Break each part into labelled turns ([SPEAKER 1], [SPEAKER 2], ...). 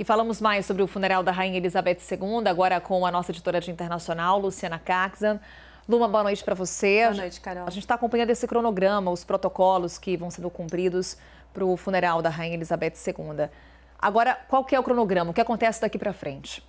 [SPEAKER 1] E falamos mais sobre o funeral da Rainha Elizabeth II, agora com a nossa editora de internacional, Luciana Caxan. Luma, boa noite para você. Boa noite, Carol. A gente está acompanhando esse cronograma, os protocolos que vão sendo cumpridos para o funeral da Rainha Elizabeth II. Agora, qual que é o cronograma? O que acontece daqui para frente?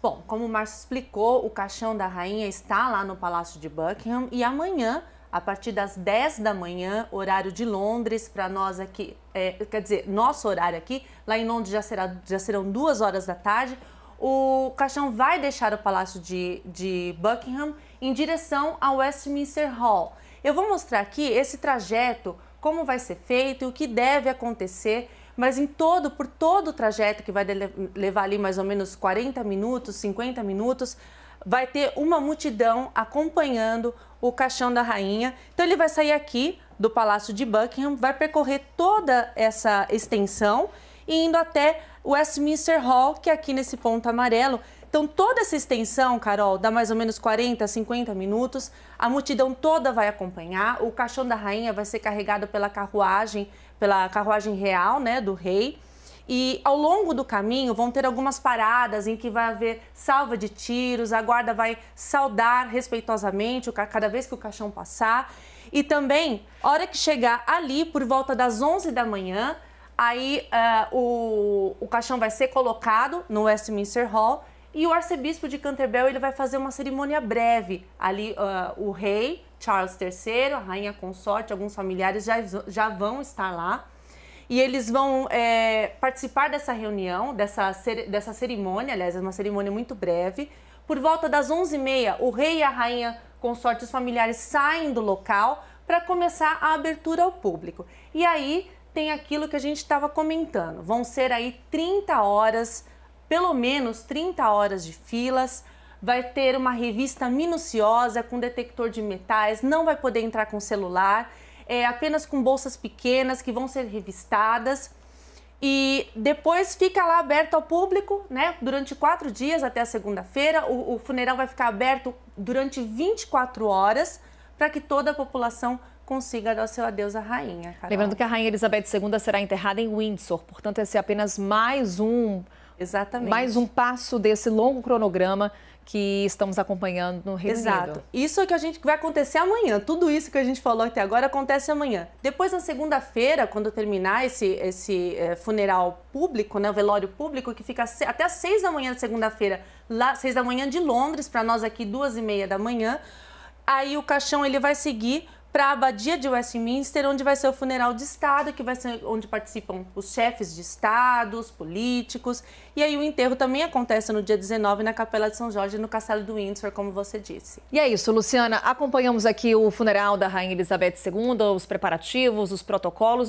[SPEAKER 2] Bom, como o Márcio explicou, o caixão da rainha está lá no Palácio de Buckingham e amanhã a partir das 10 da manhã, horário de Londres, para nós aqui, é, quer dizer, nosso horário aqui, lá em Londres já, será, já serão 2 horas da tarde. O caixão vai deixar o Palácio de, de Buckingham em direção ao Westminster Hall. Eu vou mostrar aqui esse trajeto, como vai ser feito e o que deve acontecer, mas em todo, por todo o trajeto que vai levar ali mais ou menos 40 minutos, 50 minutos, vai ter uma multidão acompanhando o caixão da rainha. Então ele vai sair aqui do Palácio de Buckingham, vai percorrer toda essa extensão e indo até Westminster Hall, que é aqui nesse ponto amarelo. Então toda essa extensão, Carol, dá mais ou menos 40, 50 minutos. A multidão toda vai acompanhar. O caixão da rainha vai ser carregado pela carruagem, pela carruagem real, né, do rei. E ao longo do caminho vão ter algumas paradas em que vai haver salva de tiros, a guarda vai saudar respeitosamente cada vez que o caixão passar. E também, hora que chegar ali, por volta das 11 da manhã, aí uh, o, o caixão vai ser colocado no Westminster Hall e o arcebispo de Canterbury ele vai fazer uma cerimônia breve. Ali uh, o rei, Charles III, a rainha consorte, alguns familiares já, já vão estar lá e eles vão é, participar dessa reunião, dessa, dessa cerimônia, aliás, é uma cerimônia muito breve. Por volta das 11h30, o rei e a rainha consortes familiares saem do local para começar a abertura ao público. E aí tem aquilo que a gente estava comentando. Vão ser aí 30 horas, pelo menos 30 horas de filas. Vai ter uma revista minuciosa com detector de metais, não vai poder entrar com celular é, apenas com bolsas pequenas que vão ser revistadas. E depois fica lá aberto ao público, né? Durante quatro dias até a segunda-feira. O, o funeral vai ficar aberto durante 24 horas para que toda a população consiga dar o seu adeus à rainha.
[SPEAKER 1] Carol. Lembrando que a rainha Elizabeth II será enterrada em Windsor, portanto, esse é apenas mais um Exatamente. Mais um passo desse longo cronograma que estamos acompanhando no Reino Exato. Unido.
[SPEAKER 2] Isso é que a gente vai acontecer amanhã. Tudo isso que a gente falou até agora acontece amanhã. Depois na segunda-feira, quando terminar esse, esse é, funeral público, né, o velório público que fica até às seis da manhã de segunda-feira, lá seis da manhã de Londres para nós aqui duas e meia da manhã. Aí o caixão ele vai seguir para a abadia de Westminster, onde vai ser o funeral de Estado, que vai ser onde participam os chefes de Estado, os políticos. E aí o enterro também acontece no dia 19 na Capela de São Jorge, no Castelo do Windsor, como você disse.
[SPEAKER 1] E é isso, Luciana. Acompanhamos aqui o funeral da Rainha Elizabeth II, os preparativos, os protocolos.